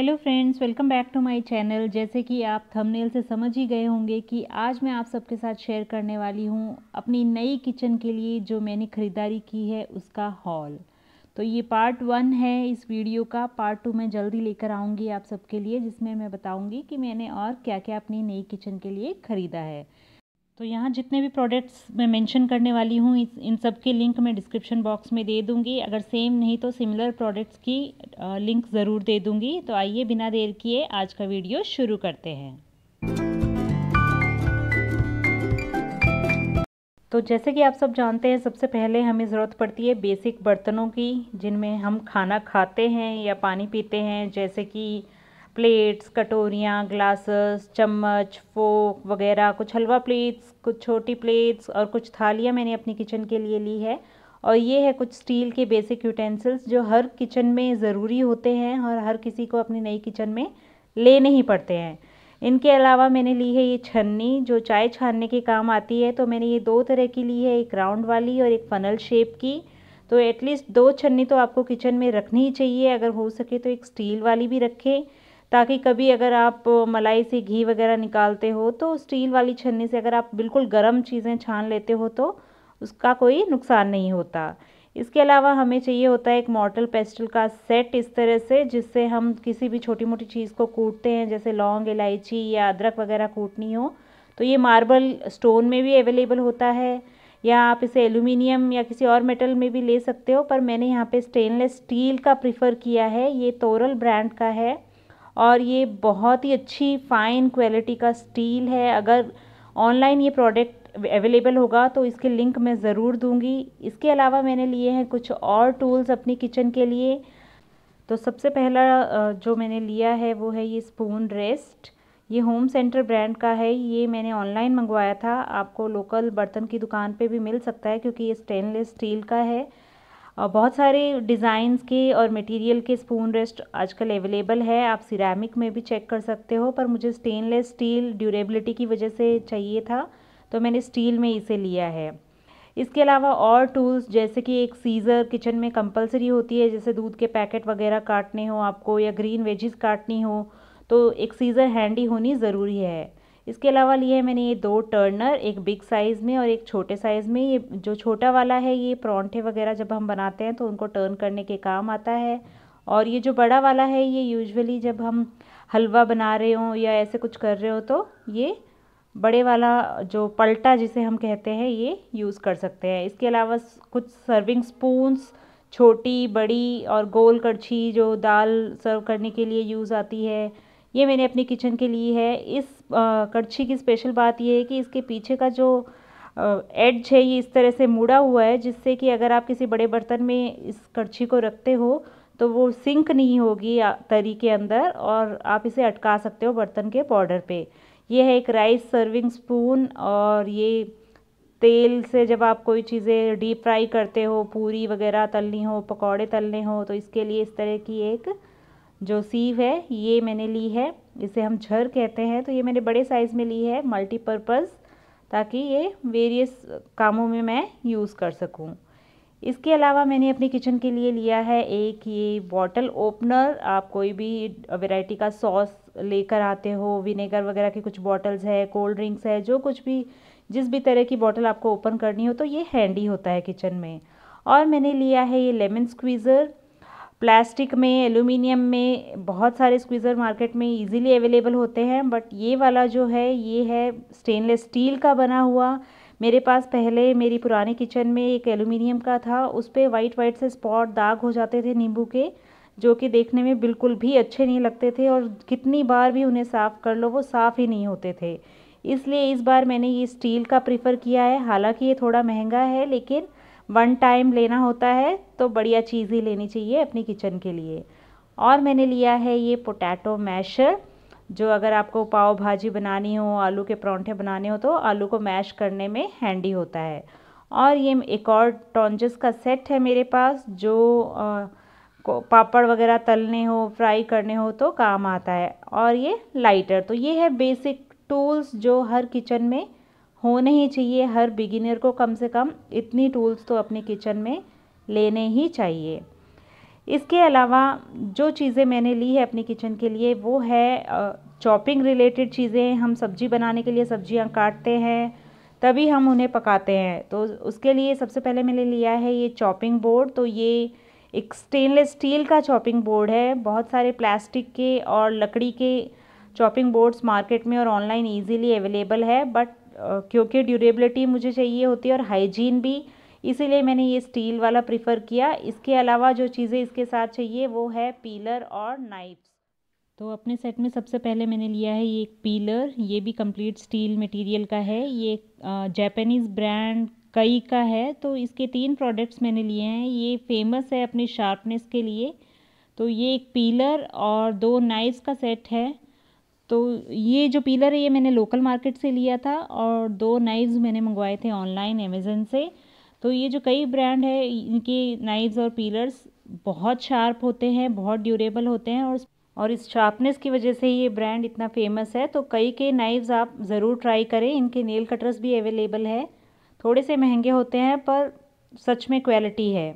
hello friends welcome back to my channel जैसे कि आप थंबनेल से समझ ही गए होंगे कि आज मैं आप सबके साथ शेयर करने वाली हूँ अपनी नई किचन के लिए जो मैंने ख़रीदारी की है उसका हॉल तो ये पार्ट वन है इस वीडियो का पार्ट टू मैं जल्दी लेकर आऊँगी आप सबके लिए जिसमें मैं बताऊँगी कि मैंने और क्या क्या अपनी नई किचन के लिए ख़रीदा है तो यहाँ जितने भी प्रोडक्ट्स मैं मेंशन करने वाली हूँ इन सब के लिंक मैं डिस्क्रिप्शन बॉक्स में दे दूँगी अगर सेम नहीं तो सिमिलर प्रोडक्ट्स की लिंक ज़रूर दे दूँगी तो आइए बिना देर किए आज का वीडियो शुरू करते हैं तो जैसे कि आप सब जानते हैं सबसे पहले हमें ज़रूरत पड़ती है बेसिक बर्तनों की जिनमें हम खाना खाते हैं या पानी पीते हैं जैसे कि प्लेट्स कटोरियाँ ग्लासेस चम्मच फोक वगैरह कुछ हलवा प्लेट्स कुछ छोटी प्लेट्स और कुछ थालियाँ मैंने अपनी किचन के लिए ली है और ये है कुछ स्टील के बेसिक यूटेंसिल्स जो हर किचन में ज़रूरी होते हैं और हर किसी को अपनी नई किचन में लेने ही पड़ते हैं इनके अलावा मैंने ली है ये छन्नी जो चाय छानने के काम आती है तो मैंने ये दो तरह की ली है एक राउंड वाली और एक फनल शेप की तो एटलीस्ट दो छन्नी तो आपको किचन में रखनी ही चाहिए अगर हो सके तो एक स्टील वाली भी रखें ताकि कभी अगर आप मलाई से घी वगैरह निकालते हो तो स्टील वाली छन्नी से अगर आप बिल्कुल गर्म चीज़ें छान लेते हो तो उसका कोई नुकसान नहीं होता इसके अलावा हमें चाहिए होता है एक मॉटल पेस्टल का सेट इस तरह से जिससे हम किसी भी छोटी मोटी चीज़ को कूटते हैं जैसे लौंग इलायची या अदरक वगैरह कूटनी हो तो ये मार्बल स्टोन में भी अवेलेबल होता है या आप इसे एल्यूमिनियम या किसी और मेटल में भी ले सकते हो पर मैंने यहाँ पे स्टेनलेस स्टील का प्रिफ़र किया है ये तोरल ब्रांड का है और ये बहुत ही अच्छी फ़ाइन क्वालिटी का स्टील है अगर ऑनलाइन ये प्रोडक्ट अवेलेबल होगा तो इसके लिंक मैं ज़रूर दूंगी इसके अलावा मैंने लिए हैं कुछ और टूल्स अपनी किचन के लिए तो सबसे पहला जो मैंने लिया है वो है ये स्पून रेस्ट ये होम सेंटर ब्रांड का है ये मैंने ऑनलाइन मंगवाया था आपको लोकल बर्तन की दुकान पे भी मिल सकता है क्योंकि ये स्टेनलेस स्टील का है बहुत सारे डिज़ाइंस के और मटेरियल के स्पून रेस्ट आजकल अवेलेबल है आप सिरेमिक में भी चेक कर सकते हो पर मुझे स्टेनलेस स्टील ड्यूरेबिलिटी की वजह से चाहिए था तो मैंने स्टील में इसे लिया है इसके अलावा और टूल्स जैसे कि एक सीज़र किचन में कंपलसरी होती है जैसे दूध के पैकेट वगैरह काटने हो आपको या ग्रीन वेजिज़ काटनी हो तो एक सीज़र हैंडी होनी ज़रूरी है इसके अलावा लिए है मैंने ये दो टर्नर एक बिग साइज़ में और एक छोटे साइज़ में ये जो छोटा वाला है ये परौंठे वगैरह जब हम बनाते हैं तो उनको टर्न करने के काम आता है और ये जो बड़ा वाला है ये यूजुअली जब हम हलवा बना रहे हो या ऐसे कुछ कर रहे हो तो ये बड़े वाला जो पलटा जिसे हम कहते हैं ये यूज़ कर सकते हैं इसके अलावा कुछ सर्विंग स्पूंस छोटी बड़ी और गोल करछी जो दाल सर्व करने के लिए यूज़ आती है ये मैंने अपने किचन के लिए है इस कड़छी की स्पेशल बात ये है कि इसके पीछे का जो एड्ज है ये इस तरह से मुड़ा हुआ है जिससे कि अगर आप किसी बड़े बर्तन में इस कड़छी को रखते हो तो वो सिंक नहीं होगी तरी के अंदर और आप इसे अटका सकते हो बर्तन के बॉर्डर पे ये है एक राइस सर्विंग स्पून और ये तेल से जब आप कोई चीज़ें डीप फ्राई करते हो पूरी वगैरह तलनी हो पकौड़े तलने हो तो इसके लिए इस तरह की एक जो सीव है ये मैंने ली है इसे हम झर कहते हैं तो ये मैंने बड़े साइज़ में ली है मल्टीपर्पज़ ताकि ये वेरियस कामों में मैं यूज़ कर सकूँ इसके अलावा मैंने अपने किचन के लिए लिया है एक ये बॉटल ओपनर आप कोई भी वैरायटी का सॉस लेकर आते हो विनेगर वगैरह के कुछ बॉटल्स है कोल्ड ड्रिंक्स है जो कुछ भी जिस भी तरह की बॉटल आपको ओपन करनी हो तो ये हैंडी होता है किचन में और मैंने लिया है ये लेमन स्क्वीज़र प्लास्टिक में एल्यूमिनियम में बहुत सारे स्क्वीज़र मार्केट में इजीली अवेलेबल होते हैं बट ये वाला जो है ये है स्टेनलेस स्टील का बना हुआ मेरे पास पहले मेरी पुराने किचन में एक एल्यूमिनियम का था उस पर वाइट वाइट से स्पॉट दाग हो जाते थे नींबू के जो कि देखने में बिल्कुल भी अच्छे नहीं लगते थे और कितनी बार भी उन्हें साफ़ कर लो वो साफ़ ही नहीं होते थे इसलिए इस बार मैंने ये स्टील का प्रीफर किया है हालांकि ये थोड़ा महंगा है लेकिन वन टाइम लेना होता है तो बढ़िया चीज़ ही लेनी चाहिए अपनी किचन के लिए और मैंने लिया है ये पोटैटो मैशर जो अगर आपको पाव भाजी बनानी हो आलू के परौंठे बनाने हो तो आलू को मैश करने में हैंडी होता है और ये एक और टॉन्जस का सेट है मेरे पास जो आ, पापड़ वगैरह तलने हो फ्राई करने हो तो काम आता है और ये लाइटर तो ये है बेसिक टूल्स जो हर किचन में होने ही चाहिए हर बिगिनर को कम से कम इतनी टूल्स तो अपने किचन में लेने ही चाहिए इसके अलावा जो चीज़ें मैंने ली है अपने किचन के लिए वो है चॉपिंग रिलेटेड चीज़ें हम सब्ज़ी बनाने के लिए सब्जियां काटते हैं तभी हम उन्हें पकाते हैं तो उसके लिए सबसे पहले मैंने लिया है ये चॉपिंग बोर्ड तो ये एक स्टेनलेस स्टील का चॉपिंग बोर्ड है बहुत सारे प्लास्टिक के और लकड़ी के चॉपिंग बोर्ड्स मार्केट में और ऑनलाइन ईजीली अवेलेबल है बट क्योंकि ड्यूरेबिलिटी मुझे चाहिए होती है और हाइजीन भी इसीलिए मैंने ये स्टील वाला प्रीफर किया इसके अलावा जो चीज़ें इसके साथ चाहिए वो है पीलर और नाइफ्स तो अपने सेट में सबसे पहले मैंने लिया है ये एक पीलर ये भी कंप्लीट स्टील मटेरियल का है ये जापानीज़ ब्रांड कई का है तो इसके तीन प्रोडक्ट्स मैंने लिए हैं ये फेमस है अपनी शार्पनेस के लिए तो ये एक पीलर और दो नाइफ्स का सेट है तो ये जो पीलर है ये मैंने लोकल मार्केट से लिया था और दो नाइव्स मैंने मंगवाए थे ऑनलाइन अमेज़न से तो ये जो कई ब्रांड है इनके नाइव्स और पीलर्स बहुत शार्प होते हैं बहुत ड्यूरेबल होते हैं और और इस शार्पनेस की वजह से ये ब्रांड इतना फेमस है तो कई के नाइव्स आप ज़रूर ट्राई करें इनके नेल कटर्स भी अवेलेबल है थोड़े से महंगे होते हैं पर सच में क्वालिटी है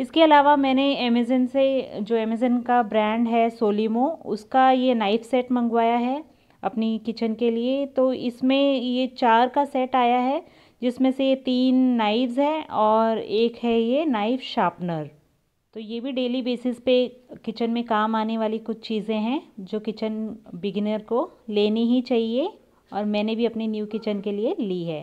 इसके अलावा मैंने अमेज़न से जो अमेज़न का ब्रांड है सोलिमो उसका ये नाइफ़ सेट मंगवाया है अपनी किचन के लिए तो इसमें ये चार का सेट आया है जिसमें से ये तीन नाइव्स हैं और एक है ये नाइफ शार्पनर तो ये भी डेली बेसिस पे किचन में काम आने वाली कुछ चीज़ें हैं जो किचन बिगिनर को लेनी ही चाहिए और मैंने भी अपनी न्यू किचन के लिए ली है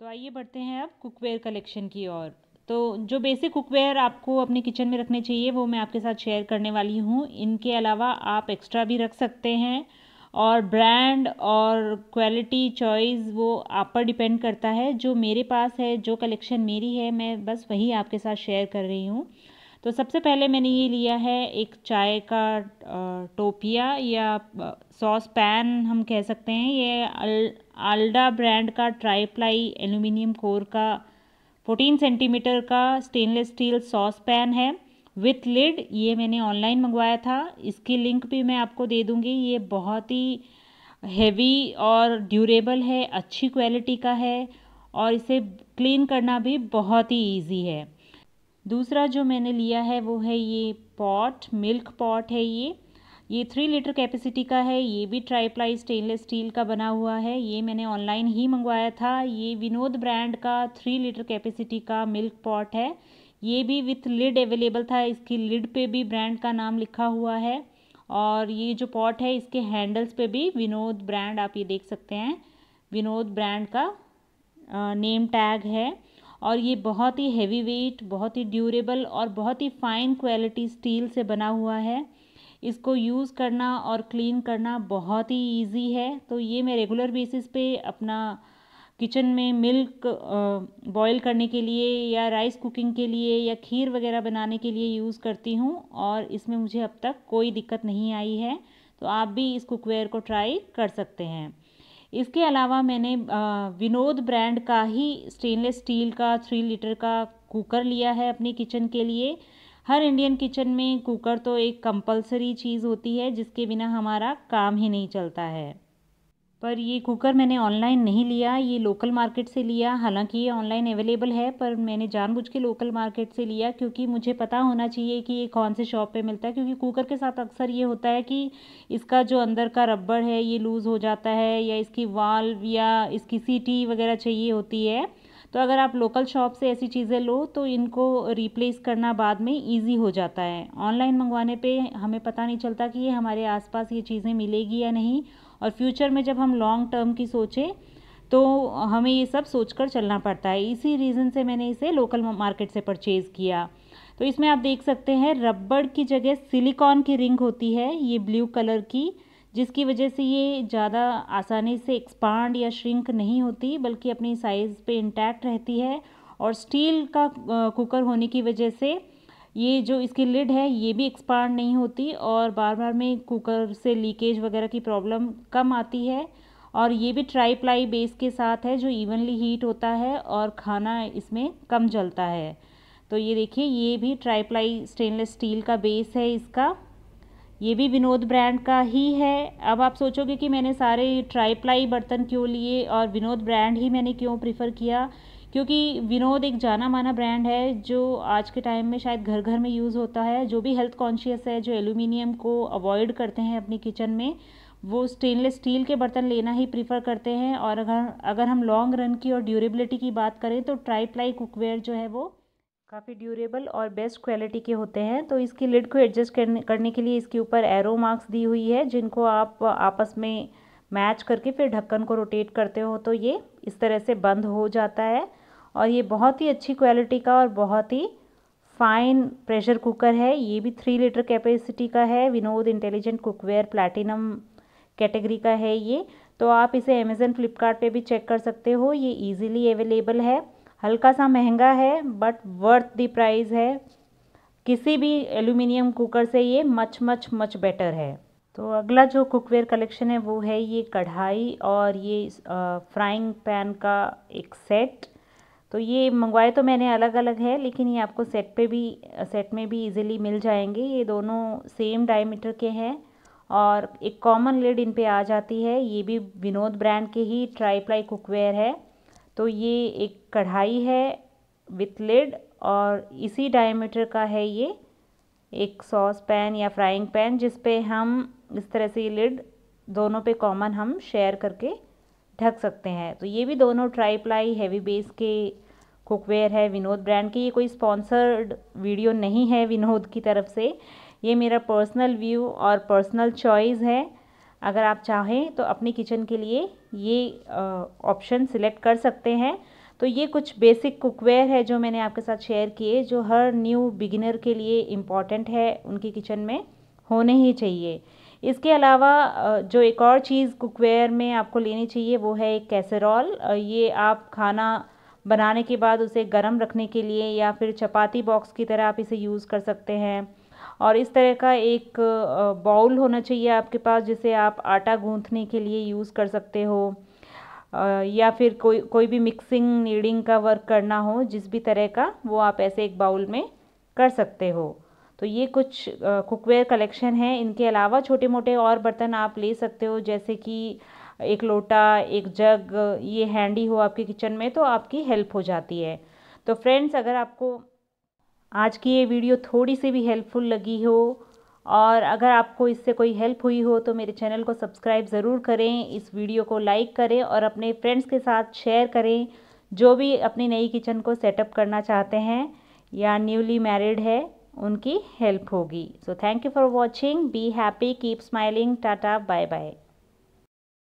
तो आइए बढ़ते हैं अब कुकवेयर कलेक्शन की ओर तो जो बेसिक कुकवेयर आपको अपने किचन में रखने चाहिए वो मैं आपके साथ शेयर करने वाली हूँ इनके अलावा आप एक्स्ट्रा भी रख सकते हैं और ब्रांड और क्वालिटी चॉइस वो आप पर डिपेंड करता है जो मेरे पास है जो कलेक्शन मेरी है मैं बस वही आपके साथ शेयर कर रही हूँ तो सबसे पहले मैंने ये लिया है एक चाय का टोपिया या सॉस पैन हम कह सकते हैं ये अल, आल्डा ब्रांड का ट्राईप्लाई एल्यूमिनियम कोर का 14 सेंटीमीटर का स्टेनलेस स्टील सॉस पैन है विथ लिड ये मैंने ऑनलाइन मंगवाया था इसकी लिंक भी मैं आपको दे दूँगी ये बहुत ही हैवी और ड्यूरेबल है अच्छी क्वालिटी का है और इसे क्लीन करना भी बहुत ही ईजी है दूसरा जो मैंने लिया है वो है ये पॉट मिल्क पॉट है ये ये थ्री लीटर कैपेसिटी का है ये भी ट्राईप्लाई स्टेनलेस स्टील का बना हुआ है ये मैंने ऑनलाइन ही मंगवाया था ये विनोद ब्रांड का थ्री लीटर कैपेसिटी का मिल्क पॉट है ये भी विथ लिड अवेलेबल था इसकी लिड पे भी ब्रांड का नाम लिखा हुआ है और ये जो पॉट है इसके हैंडल्स पे भी विनोद ब्रांड आप ये देख सकते हैं विनोद ब्रांड का नेम टैग है और ये बहुत ही हैवी वेट बहुत ही ड्यूरेबल और बहुत ही फाइन क्वालिटी स्टील से बना हुआ है इसको यूज़ करना और क्लीन करना बहुत ही ईज़ी है तो ये मैं रेगुलर बेसिस पे अपना किचन में मिल्क बॉईल करने के लिए या राइस कुकिंग के लिए या खीर वगैरह बनाने के लिए यूज़ करती हूँ और इसमें मुझे अब तक कोई दिक्कत नहीं आई है तो आप भी इस कुकवेयर को ट्राई कर सकते हैं इसके अलावा मैंने विनोद ब्रांड का ही स्टेनलेस स्टील का थ्री लीटर का कुकर लिया है अपनी किचन के लिए हर इंडियन किचन में कुकर तो एक कंपलसरी चीज़ होती है जिसके बिना हमारा काम ही नहीं चलता है पर ये कुकर मैंने ऑनलाइन नहीं लिया ये लोकल मार्केट से लिया हालांकि ये ऑनलाइन अवेलेबल है पर मैंने जानबूझ के लोकल मार्केट से लिया क्योंकि मुझे पता होना चाहिए कि ये कौन से शॉप पे मिलता है क्योंकि कुकर के साथ अक्सर ये होता है कि इसका जो अंदर का रबड़ है ये लूज़ हो जाता है या इसकी वाल्व या इसकी सीटी वगैरह चाहिए होती है तो अगर आप लोकल शॉप से ऐसी चीज़ें लो तो इनको रिप्लेस करना बाद में ईजी हो जाता है ऑनलाइन मंगवाने पे हमें पता नहीं चलता कि ये हमारे आसपास ये चीज़ें मिलेगी या नहीं और फ्यूचर में जब हम लॉन्ग टर्म की सोचें तो हमें ये सब सोच कर चलना पड़ता है इसी रीज़न से मैंने इसे लोकल मार्केट से परचेज़ किया तो इसमें आप देख सकते हैं रबड़ की जगह सिलिकॉन की रिंग होती है ये ब्लू कलर की जिसकी वजह से ये ज़्यादा आसानी से एक्सपांड या श्रिंक नहीं होती बल्कि अपनी साइज़ पे इंटैक्ट रहती है और स्टील का कुकर होने की वजह से ये जो इसकी लिड है ये भी एक्सपांड नहीं होती और बार बार में कुकर से लीकेज वगैरह की प्रॉब्लम कम आती है और ये भी ट्राई प्लाई बेस के साथ है जो इवनली हीट होता है और खाना इसमें कम जलता है तो ये देखिए ये भी ट्राई प्लाई स्टेनलेस स्टील का बेस है इसका ये भी विनोद ब्रांड का ही है अब आप सोचोगे कि मैंने सारे ट्राई प्लाई बर्तन क्यों लिए और विनोद ब्रांड ही मैंने क्यों प्रीफर किया क्योंकि विनोद एक जाना माना ब्रांड है जो आज के टाइम में शायद घर घर में यूज़ होता है जो भी हेल्थ कॉन्शियस है जो एल्यूमिनियम को अवॉइड करते हैं अपनी किचन में वो स्टेनलेस स्टील के बर्तन लेना ही प्रीफर करते हैं और अगर अगर हम लॉन्ग रन की और ड्यूरेबिलिटी की बात करें तो ट्राई प्लाई कुकवेयर जो है वो काफ़ी ड्यूरेबल और बेस्ट क्वालिटी के होते हैं तो इसकी लिड को एडजस्ट करने के लिए इसके ऊपर एरो मार्क्स दी हुई है जिनको आप आपस में मैच करके फिर ढक्कन को रोटेट करते हो तो ये इस तरह से बंद हो जाता है और ये बहुत ही अच्छी क्वालिटी का और बहुत ही फाइन प्रेशर कुकर है ये भी थ्री लीटर कैपेसिटी का है Vinod intelligent cookware platinum category का है ये तो आप इसे अमेज़न फ्लिपकार्ट भी चेक कर सकते हो ये इजीली अवेलेबल है हल्का सा महंगा है बट वर्थ द प्राइस है किसी भी एल्यूमिनियम कुकर से ये मच मच मच बेटर है तो अगला जो कुकवेयर कलेक्शन है वो है ये कढ़ाई और ये फ्राइंग पैन का एक सेट तो ये मंगवाए तो मैंने अलग अलग है लेकिन ये आपको सेट पे भी सेट में भी इजीली मिल जाएंगे ये दोनों सेम डायमीटर के हैं और एक कॉमन लेड इन पे आ जाती है ये भी विनोद ब्रांड के ही ट्राई प्लाई कुकवेयर है तो ये एक कढ़ाई है विथ लिड और इसी डायमीटर का है ये एक सॉस पैन या फ्राइंग पैन जिस पे हम इस तरह से ये लिड दोनों पे कॉमन हम शेयर करके ढक सकते हैं तो ये भी दोनों ट्राई प्लाई हैवी बेस के कुकवेयर है विनोद ब्रांड की ये कोई स्पॉन्सर्ड वीडियो नहीं है विनोद की तरफ से ये मेरा पर्सनल व्यू और पर्सनल चॉइस है अगर आप चाहें तो अपने किचन के लिए ये ऑप्शन सिलेक्ट कर सकते हैं तो ये कुछ बेसिक कुकवेयर है जो मैंने आपके साथ शेयर किए जो हर न्यू बिगिनर के लिए इम्पॉर्टेंट है उनकी किचन में होने ही चाहिए इसके अलावा जो एक और चीज़ कुकवेयर में आपको लेनी चाहिए वो है एक कैसेरॉल ये आप खाना बनाने के बाद उसे गर्म रखने के लिए या फिर चपाती बॉक्स की तरह आप इसे यूज़ कर सकते हैं और इस तरह का एक बाउल होना चाहिए आपके पास जिसे आप आटा गूँथने के लिए यूज़ कर सकते हो या फिर कोई कोई भी मिक्सिंग नीडिंग का वर्क करना हो जिस भी तरह का वो आप ऐसे एक बाउल में कर सकते हो तो ये कुछ कुकवेयर कलेक्शन है इनके अलावा छोटे मोटे और बर्तन आप ले सकते हो जैसे कि एक लोटा एक जग ये हैंडी हो आपके किचन में तो आपकी हेल्प हो जाती है तो फ्रेंड्स अगर आपको आज की ये वीडियो थोड़ी सी भी हेल्पफुल लगी हो और अगर आपको इससे कोई हेल्प हुई हो तो मेरे चैनल को सब्सक्राइब ज़रूर करें इस वीडियो को लाइक करें और अपने फ्रेंड्स के साथ शेयर करें जो भी अपनी नई किचन को सेटअप करना चाहते हैं या न्यूली मैरिड है उनकी हेल्प होगी so thank you for watching be happy keep smiling tata bye bye